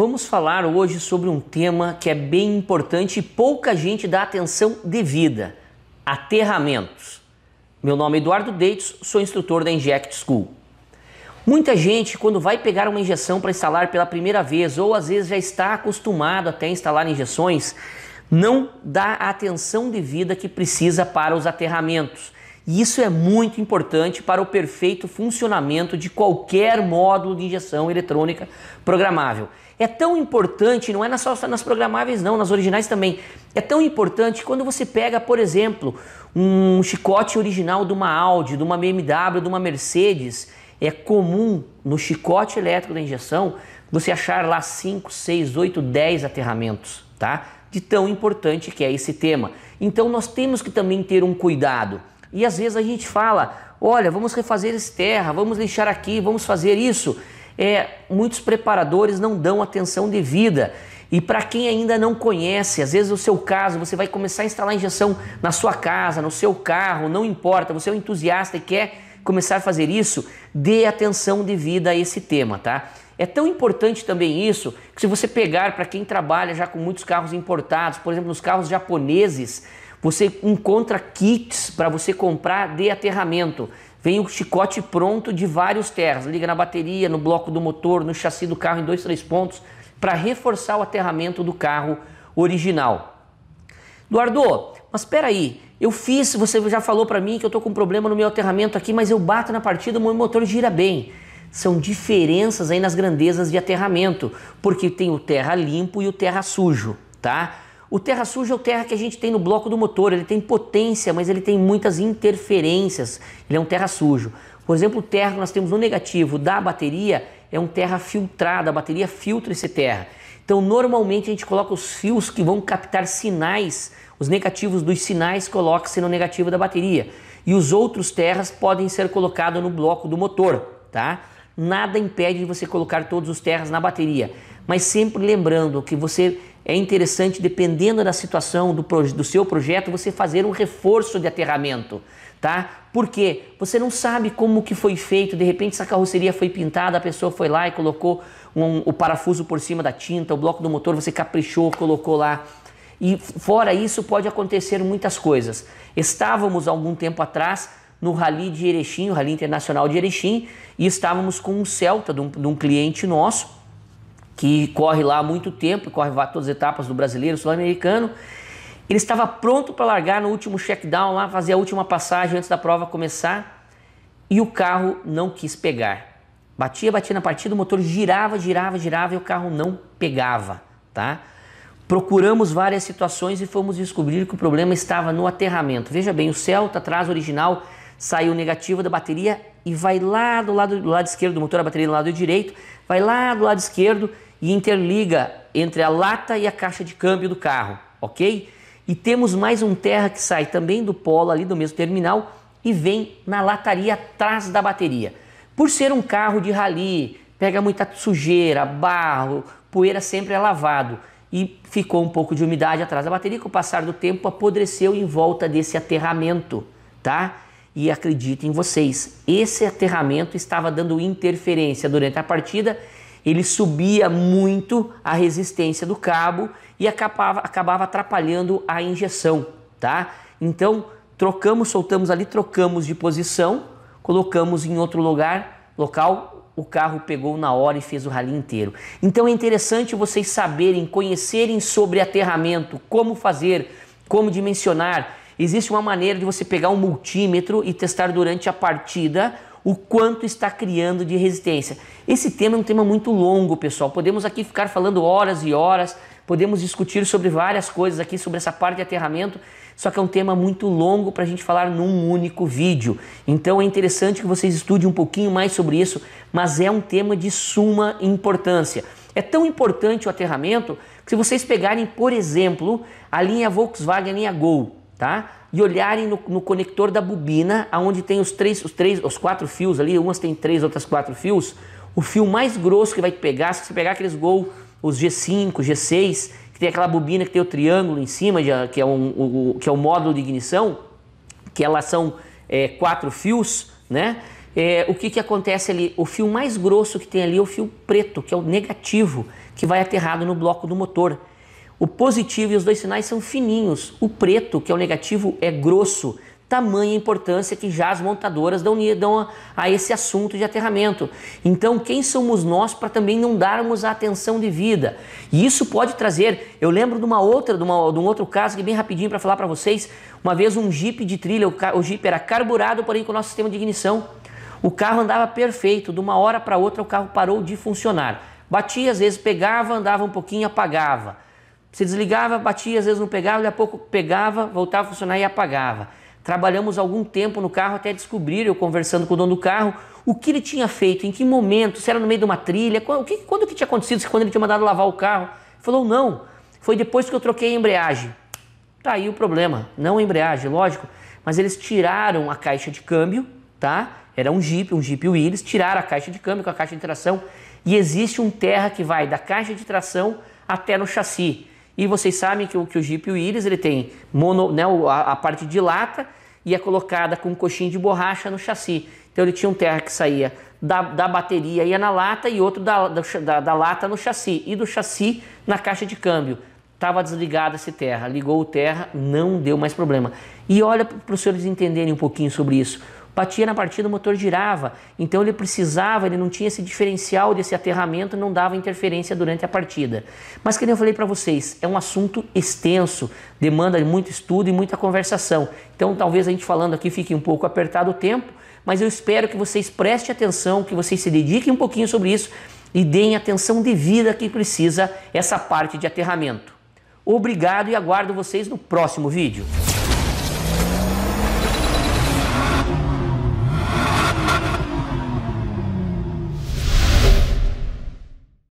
Vamos falar hoje sobre um tema que é bem importante e pouca gente dá atenção devida: aterramentos. Meu nome é Eduardo Deitos, sou instrutor da Inject School. Muita gente, quando vai pegar uma injeção para instalar pela primeira vez, ou às vezes já está acostumado até a instalar injeções, não dá a atenção devida que precisa para os aterramentos. E isso é muito importante para o perfeito funcionamento de qualquer módulo de injeção eletrônica programável. É tão importante, não é só nas programáveis não, nas originais também. É tão importante quando você pega, por exemplo, um chicote original de uma Audi, de uma BMW, de uma Mercedes. É comum no chicote elétrico da injeção você achar lá 5, 6, 8, 10 aterramentos, tá? De tão importante que é esse tema. Então nós temos que também ter um cuidado. E às vezes a gente fala: olha, vamos refazer esse terra, vamos lixar aqui, vamos fazer isso. É, muitos preparadores não dão atenção devida. E para quem ainda não conhece, às vezes o seu caso, você vai começar a instalar injeção na sua casa, no seu carro, não importa, você é um entusiasta e quer começar a fazer isso, dê atenção devida a esse tema, tá? É tão importante também isso que se você pegar para quem trabalha já com muitos carros importados, por exemplo, nos carros japoneses, você encontra kits para você comprar de aterramento. Vem o chicote pronto de vários terras, liga na bateria, no bloco do motor, no chassi do carro em dois, três pontos, para reforçar o aterramento do carro original. Eduardo, mas espera aí, eu fiz, você já falou para mim que eu estou com um problema no meu aterramento aqui, mas eu bato na partida, o meu motor gira bem são diferenças aí nas grandezas de aterramento, porque tem o terra limpo e o terra sujo, tá? O terra sujo é o terra que a gente tem no bloco do motor, ele tem potência, mas ele tem muitas interferências, ele é um terra sujo. Por exemplo, o terra que nós temos no negativo da bateria é um terra filtrado, a bateria filtra esse terra. Então, normalmente a gente coloca os fios que vão captar sinais, os negativos dos sinais coloca-se no negativo da bateria. E os outros terras podem ser colocados no bloco do motor, tá? nada impede de você colocar todos os terras na bateria. Mas sempre lembrando que você é interessante, dependendo da situação do, do seu projeto, você fazer um reforço de aterramento, tá? Porque você não sabe como que foi feito, de repente essa carroceria foi pintada, a pessoa foi lá e colocou um, o parafuso por cima da tinta, o bloco do motor você caprichou, colocou lá. E fora isso pode acontecer muitas coisas. Estávamos algum tempo atrás no Rally de Erechim, o Rally Internacional de Erechim, e estávamos com um Celta de um, de um cliente nosso, que corre lá há muito tempo, corre todas as etapas do brasileiro, sul-americano. Ele estava pronto para largar no último check-down lá, fazer a última passagem antes da prova começar, e o carro não quis pegar. Batia, batia na partida, o motor girava, girava, girava e o carro não pegava, tá? Procuramos várias situações e fomos descobrir que o problema estava no aterramento. Veja bem, o Celta atrás original saiu negativa da bateria e vai lá do lado, do lado esquerdo do motor, a bateria do lado direito, vai lá do lado esquerdo e interliga entre a lata e a caixa de câmbio do carro, ok? E temos mais um terra que sai também do polo ali do mesmo terminal e vem na lataria atrás da bateria. Por ser um carro de rally, pega muita sujeira, barro, poeira sempre é lavado e ficou um pouco de umidade atrás da bateria que com o passar do tempo apodreceu em volta desse aterramento, tá? e acredito em vocês. Esse aterramento estava dando interferência durante a partida, ele subia muito a resistência do cabo e acabava, acabava atrapalhando a injeção, tá? Então, trocamos, soltamos ali, trocamos de posição, colocamos em outro lugar, local, o carro pegou na hora e fez o rally inteiro. Então é interessante vocês saberem, conhecerem sobre aterramento, como fazer, como dimensionar. Existe uma maneira de você pegar um multímetro e testar durante a partida o quanto está criando de resistência. Esse tema é um tema muito longo, pessoal. Podemos aqui ficar falando horas e horas, podemos discutir sobre várias coisas aqui sobre essa parte de aterramento, só que é um tema muito longo para a gente falar num único vídeo. Então é interessante que vocês estudem um pouquinho mais sobre isso, mas é um tema de suma importância. É tão importante o aterramento que se vocês pegarem, por exemplo, a linha Volkswagen, a linha Gol, tá? E olharem no, no conector da bobina, aonde tem os três, os três, os quatro fios ali, umas tem três, outras quatro fios. O fio mais grosso que vai pegar, se você pegar aqueles Gol, os G5, G6, que tem aquela bobina que tem o triângulo em cima, que é, um, o, que é o módulo de ignição, que elas são é, quatro fios, né? É, o que, que acontece ali? O fio mais grosso que tem ali é o fio preto, que é o negativo, que vai aterrado no bloco do motor. O positivo e os dois sinais são fininhos. O preto, que é o negativo, é grosso. Tamanha importância que já as montadoras dão, dão a, a esse assunto de aterramento. Então, quem somos nós para também não darmos a atenção devida? E isso pode trazer. Eu lembro de uma outra, de, uma, de um outro caso que bem rapidinho para falar para vocês. Uma vez um Jeep de trilha, o, o Jeep era carburado, porém com o nosso sistema de ignição. O carro andava perfeito, de uma hora para outra o carro parou de funcionar. Batia, às vezes pegava, andava um pouquinho, apagava se desligava, batia, às vezes não pegava, daqui a pouco pegava, voltava a funcionar e apagava. Trabalhamos algum tempo no carro até descobrir, eu conversando com o dono do carro, o que ele tinha feito, em que momento, se era no meio de uma trilha, quando, o que, quando que tinha acontecido, se quando ele tinha mandado lavar o carro. Ele falou, não, foi depois que eu troquei a embreagem. Tá aí o problema, não a embreagem, lógico, mas eles tiraram a caixa de câmbio, tá? Era um Jeep, um Jeep Willys, tiraram a caixa de câmbio com a caixa de tração e existe um terra que vai da caixa de tração até no chassi. E vocês sabem que o, que o Jeep o Iris ele tem mono, né, a, a parte de lata e é colocada com um coxinho de borracha no chassi. Então ele tinha um terra que saía da, da bateria ia na lata e outro da, da, da lata no chassi e do chassi na caixa de câmbio. Estava desligado esse terra, ligou o terra, não deu mais problema. E olha para os senhores entenderem um pouquinho sobre isso batia na partida, o motor girava. Então ele precisava, ele não tinha esse diferencial desse aterramento, não dava interferência durante a partida. Mas que nem eu falei para vocês, é um assunto extenso, demanda muito estudo e muita conversação. Então talvez a gente falando aqui fique um pouco apertado o tempo, mas eu espero que vocês prestem atenção, que vocês se dediquem um pouquinho sobre isso e deem atenção devida que precisa essa parte de aterramento. Obrigado e aguardo vocês no próximo vídeo.